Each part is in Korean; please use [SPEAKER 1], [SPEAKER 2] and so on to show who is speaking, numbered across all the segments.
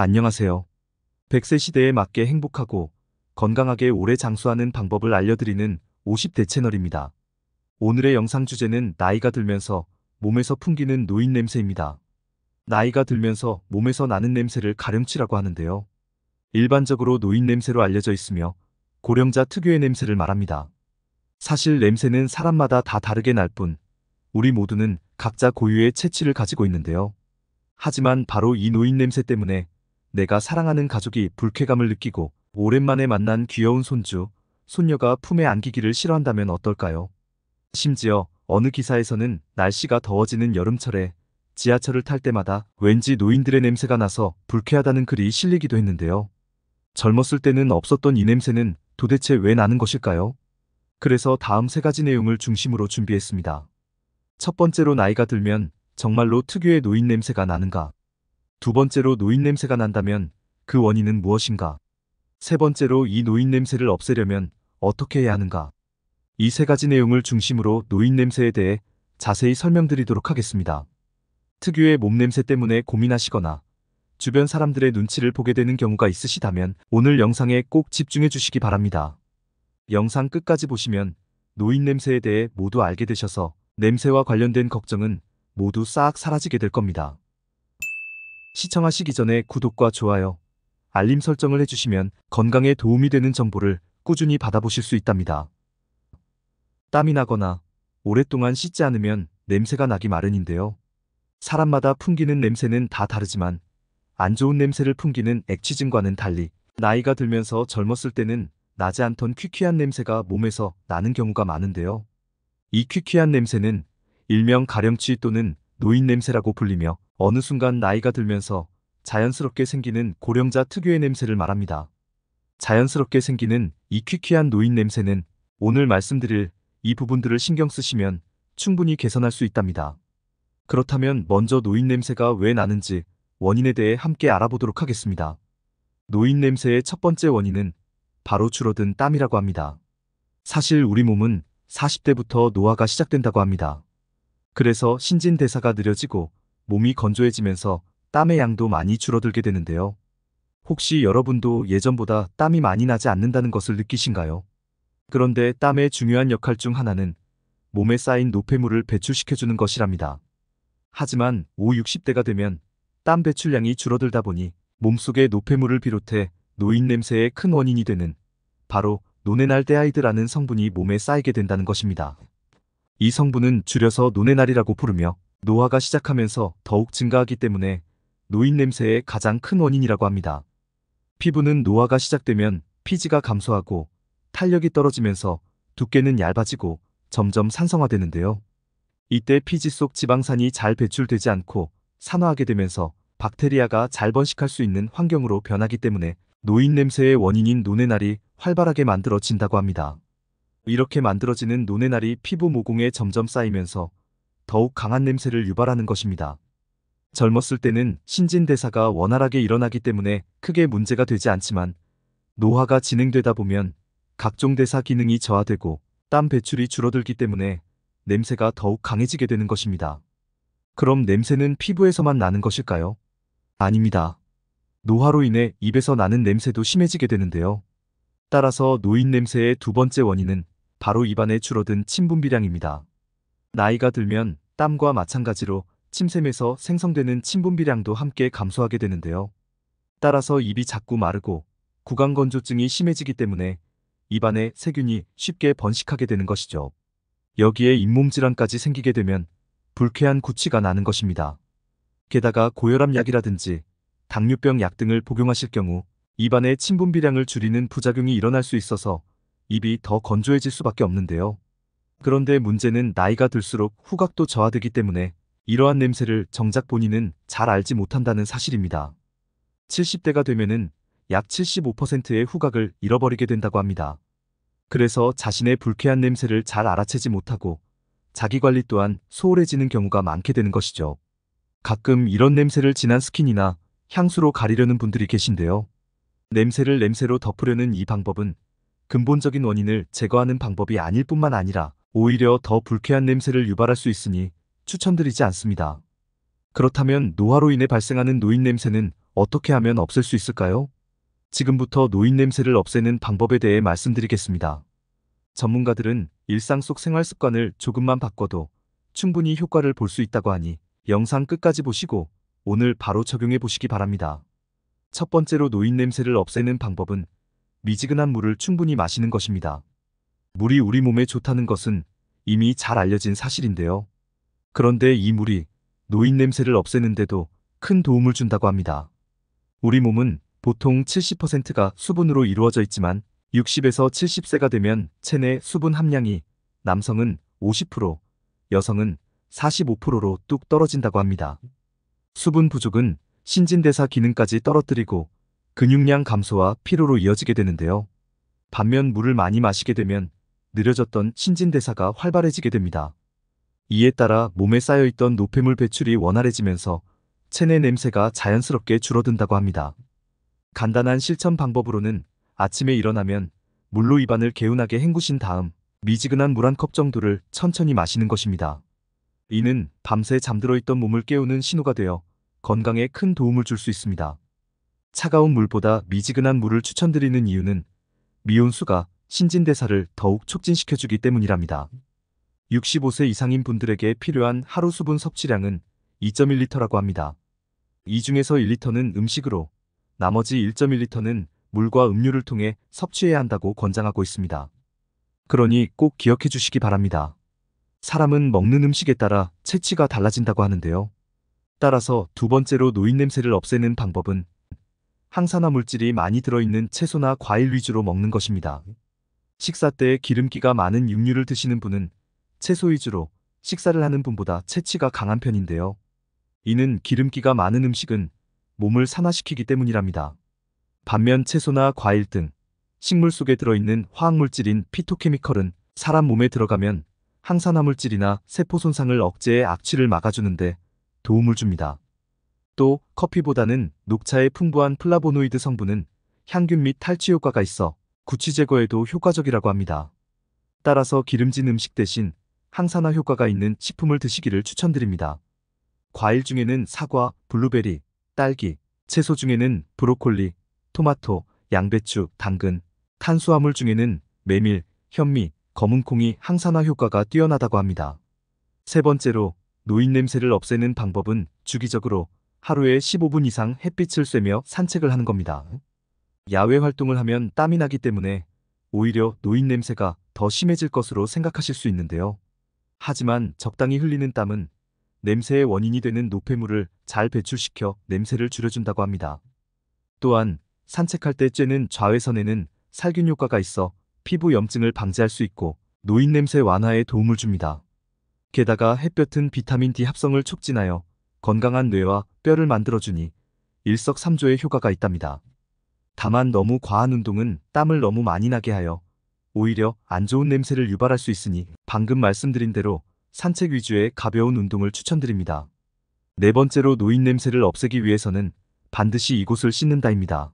[SPEAKER 1] 안녕하세요. 100세 시대에 맞게 행복하고 건강하게 오래 장수하는 방법을 알려드리는 50대 채널입니다. 오늘의 영상 주제는 나이가 들면서 몸에서 풍기는 노인 냄새입니다. 나이가 들면서 몸에서 나는 냄새를 가름치라고 하는데요. 일반적으로 노인 냄새로 알려져 있으며 고령자 특유의 냄새를 말합니다. 사실 냄새는 사람마다 다 다르게 날 뿐 우리 모두는 각자 고유의 체취를 가지고 있는데요. 하지만 바로 이 노인 냄새 때문에 내가 사랑하는 가족이 불쾌감을 느끼고 오랜만에 만난 귀여운 손주, 손녀가 품에 안기기를 싫어한다면 어떨까요? 심지어 어느 기사에서는 날씨가 더워지는 여름철에 지하철을 탈 때마다 왠지 노인들의 냄새가 나서 불쾌하다는 글이 실리기도 했는데요. 젊었을 때는 없었던 이 냄새는 도대체 왜 나는 것일까요? 그래서 다음 세 가지 내용을 중심으로 준비했습니다. 첫 번째로 나이가 들면 정말로 특유의 노인 냄새가 나는가? 두 번째로 노인 냄새가 난다면 그 원인은 무엇인가? 세 번째로 이 노인 냄새를 없애려면 어떻게 해야 하는가? 이 세 가지 내용을 중심으로 노인 냄새에 대해 자세히 설명드리도록 하겠습니다. 특유의 몸냄새 때문에 고민하시거나 주변 사람들의 눈치를 보게 되는 경우가 있으시다면 오늘 영상에 꼭 집중해 주시기 바랍니다. 영상 끝까지 보시면 노인 냄새에 대해 모두 알게 되셔서 냄새와 관련된 걱정은 모두 싹 사라지게 될 겁니다. 시청하시기 전에 구독과 좋아요, 알림 설정을 해주시면 건강에 도움이 되는 정보를 꾸준히 받아보실 수 있답니다. 땀이 나거나 오랫동안 씻지 않으면 냄새가 나기 마련인데요. 사람마다 풍기는 냄새는 다 다르지만 안 좋은 냄새를 풍기는 액취증과는 달리 나이가 들면서 젊었을 때는 나지 않던 퀴퀴한 냄새가 몸에서 나는 경우가 많은데요. 이 퀴퀴한 냄새는 일명 가령치 또는 노인 냄새라고 불리며 어느 순간 나이가 들면서 자연스럽게 생기는 고령자 특유의 냄새를 말합니다. 자연스럽게 생기는 이 퀴퀴한 노인 냄새는 오늘 말씀드릴 이 부분들을 신경 쓰시면 충분히 개선할 수 있답니다. 그렇다면 먼저 노인 냄새가 왜 나는지 원인에 대해 함께 알아보도록 하겠습니다. 노인 냄새의 첫 번째 원인은 바로 줄어든 땀이라고 합니다. 사실 우리 몸은 40대부터 노화가 시작된다고 합니다. 그래서 신진대사가 느려지고 몸이 건조해지면서 땀의 양도 많이 줄어들게 되는데요. 혹시 여러분도 예전보다 땀이 많이 나지 않는다는 것을 느끼신가요? 그런데 땀의 중요한 역할 중 하나는 몸에 쌓인 노폐물을 배출시켜주는 것이랍니다. 하지만 5, 60대가 되면 땀 배출량이 줄어들다 보니 몸속의 노폐물을 비롯해 노인 냄새의 큰 원인이 되는 바로 노네날데하이드라는 성분이 몸에 쌓이게 된다는 것입니다. 이 성분은 줄여서 노네날이라고 부르며 노화가 시작하면서 더욱 증가하기 때문에 노인 냄새의 가장 큰 원인이라고 합니다. 피부는 노화가 시작되면 피지가 감소하고 탄력이 떨어지면서 두께는 얇아지고 점점 산성화되는데요. 이때 피지 속 지방산이 잘 배출되지 않고 산화하게 되면서 박테리아가 잘 번식할 수 있는 환경으로 변하기 때문에 노인 냄새의 원인인 노네날이 활발하게 만들어진다고 합니다. 이렇게 만들어지는 노네날이 피부 모공에 점점 쌓이면서 더욱 강한 냄새를 유발하는 것입니다. 젊었을 때는 신진대사가 원활하게 일어나기 때문에 크게 문제가 되지 않지만 노화가 진행되다 보면 각종 대사 기능이 저하되고 땀 배출이 줄어들기 때문에 냄새가 더욱 강해지게 되는 것입니다. 그럼 냄새는 피부에서만 나는 것일까요? 아닙니다. 노화로 인해 입에서 나는 냄새도 심해지게 되는데요. 따라서 노인 냄새의 두 번째 원인은 바로 입안에 줄어든 친분비량입니다. 나이가 들면 땀과 마찬가지로 침샘에서 생성되는 침분비량도 함께 감소하게 되는데요. 따라서 입이 자꾸 마르고 구강건조증이 심해지기 때문에 입안에 세균이 쉽게 번식하게 되는 것이죠. 여기에 잇몸 질환까지 생기게 되면 불쾌한 구취가 나는 것입니다. 게다가 고혈압 약이라든지 당뇨병 약 등을 복용하실 경우 입안의 침분비량을 줄이는 부작용이 일어날 수 있어서 입이 더 건조해질 수밖에 없는데요. 그런데 문제는 나이가 들수록 후각도 저하되기 때문에 이러한 냄새를 정작 본인은 잘 알지 못한다는 사실입니다. 70대가 되면은 약 75%의 후각을 잃어버리게 된다고 합니다. 그래서 자신의 불쾌한 냄새를 잘 알아채지 못하고 자기관리 또한 소홀해지는 경우가 많게 되는 것이죠. 가끔 이런 냄새를 진한 스킨이나 향수로 가리려는 분들이 계신데요. 냄새를 냄새로 덮으려는 이 방법은 근본적인 원인을 제거하는 방법이 아닐 뿐만 아니라 오히려 더 불쾌한 냄새를 유발할 수 있으니 추천드리지 않습니다. 그렇다면 노화로 인해 발생하는 노인 냄새는 어떻게 하면 없앨 수 있을까요? 지금부터 노인 냄새를 없애는 방법에 대해 말씀드리겠습니다. 전문가들은 일상 속 생활 습관을 조금만 바꿔도 충분히 효과를 볼 수 있다고 하니 영상 끝까지 보시고 오늘 바로 적용해 보시기 바랍니다. 첫 번째로 노인 냄새를 없애는 방법은 미지근한 물을 충분히 마시는 것입니다. 물이 우리 몸에 좋다는 것은 이미 잘 알려진 사실인데요. 그런데 이 물이 노인 냄새를 없애는데도 큰 도움을 준다고 합니다. 우리 몸은 보통 70%가 수분으로 이루어져 있지만 60에서 70세가 되면 체내 수분 함량이 남성은 50%, 여성은 45%로 뚝 떨어진다고 합니다. 수분 부족은 신진대사 기능까지 떨어뜨리고 근육량 감소와 피로로 이어지게 되는데요. 반면 물을 많이 마시게 되면 느려졌던 신진대사가 활발해지게 됩니다. 이에 따라 몸에 쌓여있던 노폐물 배출이 원활해지면서 체내 냄새가 자연스럽게 줄어든다고 합니다. 간단한 실천 방법으로는 아침에 일어나면 물로 입안을 개운하게 헹구신 다음 미지근한 물 한 컵 정도를 천천히 마시는 것입니다. 이는 밤새 잠들어 있던 몸을 깨우는 신호가 되어 건강에 큰 도움을 줄 수 있습니다. 차가운 물보다 미지근한 물을 추천드리는 이유는 미온수가 신진대사를 더욱 촉진시켜주기 때문이랍니다. 65세 이상인 분들에게 필요한 하루 수분 섭취량은 2.1리터라고 합니다. 이 중에서 1리터는 음식으로 나머지 1.1리터는 물과 음료를 통해 섭취해야 한다고 권장하고 있습니다. 그러니 꼭 기억해 주시기 바랍니다. 사람은 먹는 음식에 따라 체취가 달라진다고 하는데요. 따라서 두 번째로 노인 냄새를 없애는 방법은 항산화 물질이 많이 들어있는 채소나 과일 위주로 먹는 것입니다. 식사 때 기름기가 많은 육류를 드시는 분은 채소 위주로 식사를 하는 분보다 체취가 강한 편인데요. 이는 기름기가 많은 음식은 몸을 산화시키기 때문이랍니다. 반면 채소나 과일 등 식물 속에 들어있는 화학물질인 피토케미컬은 사람 몸에 들어가면 항산화물질이나 세포 손상을 억제해 악취를 막아주는데 도움을 줍니다. 또 커피보다는 녹차의 풍부한 플라보노이드 성분은 향균 및 탈취 효과가 있어 구취 제거에도 효과적이라고 합니다. 따라서 기름진 음식 대신 항산화 효과가 있는 식품을 드시기를 추천드립니다. 과일 중에는 사과, 블루베리, 딸기, 채소 중에는 브로콜리, 토마토, 양배추, 당근, 탄수화물 중에는 메밀, 현미, 검은콩이 항산화 효과가 뛰어나다고 합니다. 세 번째로 노인 냄새를 없애는 방법은 주기적으로 하루에 15분 이상 햇빛을 쐬며 산책을 하는 겁니다. 야외 활동을 하면 땀이 나기 때문에 오히려 노인 냄새가 더 심해질 것으로 생각하실 수 있는데요. 하지만 적당히 흘리는 땀은 냄새의 원인이 되는 노폐물을 잘 배출시켜 냄새를 줄여준다고 합니다. 또한 산책할 때 쬐는 좌회선에는 살균 효과가 있어 피부 염증을 방지할 수 있고 노인 냄새 완화에 도움을 줍니다. 게다가 햇볕은 비타민 D 합성을 촉진하여 건강한 뇌와 뼈를 만들어주니 일석삼조의 효과가 있답니다. 다만 너무 과한 운동은 땀을 너무 많이 나게 하여 오히려 안 좋은 냄새를 유발할 수 있으니 방금 말씀드린 대로 산책 위주의 가벼운 운동을 추천드립니다. 네 번째로 노인 냄새를 없애기 위해서는 반드시 이곳을 씻는다입니다.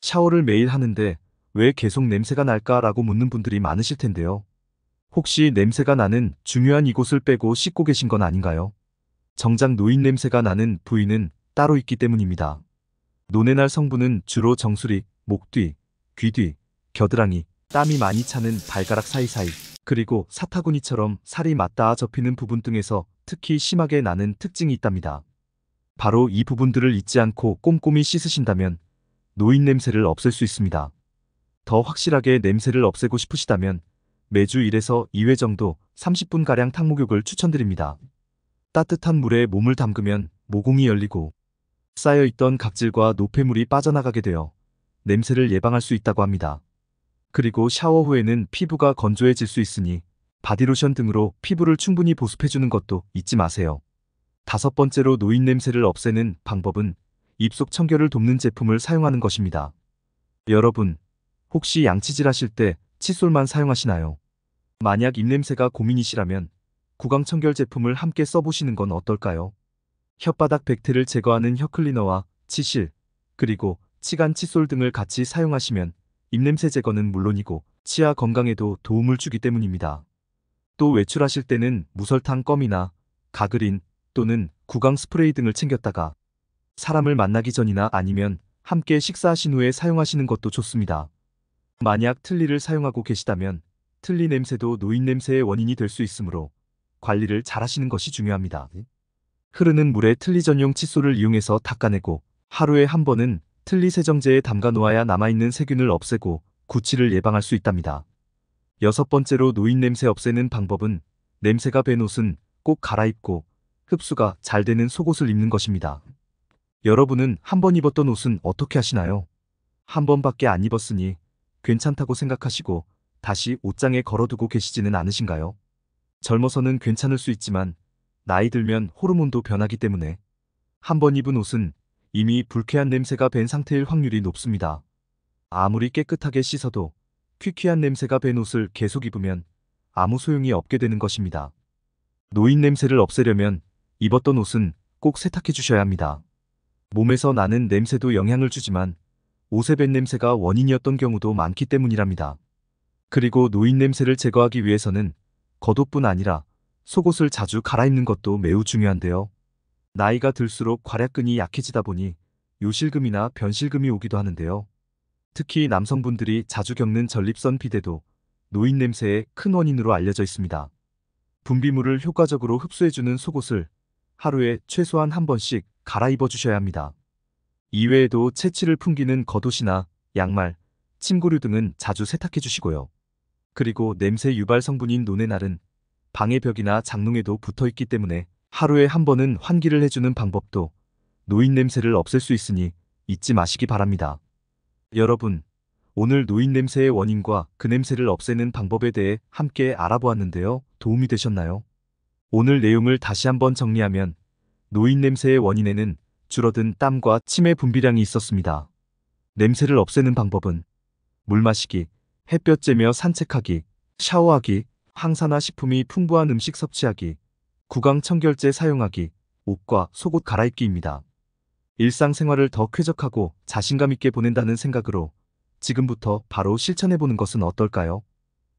[SPEAKER 1] 샤워를 매일 하는데 왜 계속 냄새가 날까 라고 묻는 분들이 많으실 텐데요. 혹시 냄새가 나는 중요한 이곳을 빼고 씻고 계신 건 아닌가요? 정작 노인 냄새가 나는 부위는 따로 있기 때문입니다. 노네날 성분은 주로 정수리, 목뒤, 귀뒤, 겨드랑이, 땀이 많이 차는 발가락 사이사이, 그리고 사타구니처럼 살이 맞닿아 접히는 부분 등에서 특히 심하게 나는 특징이 있답니다. 바로 이 부분들을 잊지 않고 꼼꼼히 씻으신다면 노인 냄새를 없앨 수 있습니다. 더 확실하게 냄새를 없애고 싶으시다면 매주 1에서 2회 정도 30분가량 탕목욕을 추천드립니다. 따뜻한 물에 몸을 담그면 모공이 열리고 쌓여있던 각질과 노폐물이 빠져나가게 되어 냄새를 예방할 수 있다고 합니다. 그리고 샤워 후에는 피부가 건조해질 수 있으니 바디로션 등으로 피부를 충분히 보습해주는 것도 잊지 마세요. 다섯 번째로 노인 냄새를 없애는 방법은 입속 청결을 돕는 제품을 사용하는 것입니다. 여러분, 혹시 양치질 하실 때 칫솔만 사용하시나요? 만약 입냄새가 고민이시라면 구강청결 제품을 함께 써보시는 건 어떨까요? 혓바닥 백태를 제거하는 혀클리너와 치실, 그리고 치간 칫솔 등을 같이 사용하시면 입냄새 제거는 물론이고 치아 건강에도 도움을 주기 때문입니다. 또 외출하실 때는 무설탕 껌이나 가그린 또는 구강 스프레이 등을 챙겼다가 사람을 만나기 전이나 아니면 함께 식사하신 후에 사용하시는 것도 좋습니다. 만약 틀니를 사용하고 계시다면 틀니 냄새도 노인 냄새의 원인이 될 수 있으므로 관리를 잘하시는 것이 중요합니다. 네. 흐르는 물에 틀니 전용 칫솔을 이용해서 닦아내고 하루에 한 번은 틀니 세정제에 담가 놓아야 남아있는 세균을 없애고 구취를 예방할 수 있답니다. 여섯 번째로 노인 냄새 없애는 방법은 냄새가 밴 옷은 꼭 갈아입고 흡수가 잘 되는 속옷을 입는 것입니다. 여러분은 한 번 입었던 옷은 어떻게 하시나요? 한 번밖에 안 입었으니 괜찮다고 생각하시고 다시 옷장에 걸어두고 계시지는 않으신가요? 젊어서는 괜찮을 수 있지만 나이 들면 호르몬도 변하기 때문에 한 번 입은 옷은 이미 불쾌한 냄새가 밴 상태일 확률이 높습니다. 아무리 깨끗하게 씻어도 퀴퀴한 냄새가 밴 옷을 계속 입으면 아무 소용이 없게 되는 것입니다. 노인 냄새를 없애려면 입었던 옷은 꼭 세탁해 주셔야 합니다. 몸에서 나는 냄새도 영향을 주지만 옷에 밴 냄새가 원인이었던 경우도 많기 때문이랍니다. 그리고 노인 냄새를 제거하기 위해서는 겉옷뿐 아니라 속옷을 자주 갈아입는 것도 매우 중요한데요. 나이가 들수록 괄약근이 약해지다 보니 요실금이나 변실금이 오기도 하는데요. 특히 남성분들이 자주 겪는 전립선 비대도 노인 냄새의 큰 원인으로 알려져 있습니다. 분비물을 효과적으로 흡수해주는 속옷을 하루에 최소한 한 번씩 갈아입어 주셔야 합니다. 이외에도 채취를 풍기는 겉옷이나 양말, 침구류 등은 자주 세탁해 주시고요. 그리고 냄새 유발 성분인 논의날은 방의 벽이나 장롱에도 붙어있기 때문에 하루에 한 번은 환기를 해주는 방법도 노인 냄새를 없앨 수 있으니 잊지 마시기 바랍니다. 여러분, 오늘 노인 냄새의 원인과 그 냄새를 없애는 방법에 대해 함께 알아보았는데요. 도움이 되셨나요? 오늘 내용을 다시 한번 정리하면 노인 냄새의 원인에는 줄어든 땀과 침의 분비량이 있었습니다. 냄새를 없애는 방법은 물 마시기, 햇볕 쬐며 산책하기, 샤워하기, 항산화 식품이 풍부한 음식 섭취하기, 구강 청결제 사용하기, 옷과 속옷 갈아입기입니다. 일상생활을 더 쾌적하고 자신감 있게 보낸다는 생각으로 지금부터 바로 실천해보는 것은 어떨까요?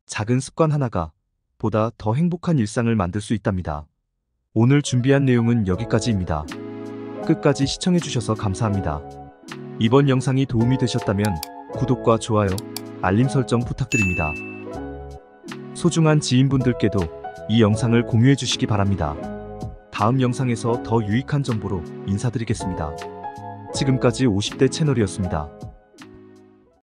[SPEAKER 1] 작은 습관 하나가 보다 더 행복한 일상을 만들 수 있답니다. 오늘 준비한 내용은 여기까지입니다. 끝까지 시청해주셔서 감사합니다. 이번 영상이 도움이 되셨다면 구독과 좋아요, 알림 설정 부탁드립니다. 소중한 지인분들께도 이 영상을 공유해 주시기 바랍니다. 다음 영상에서 더 유익한 정보로 인사드리겠습니다. 지금까지 50대 채널이었습니다.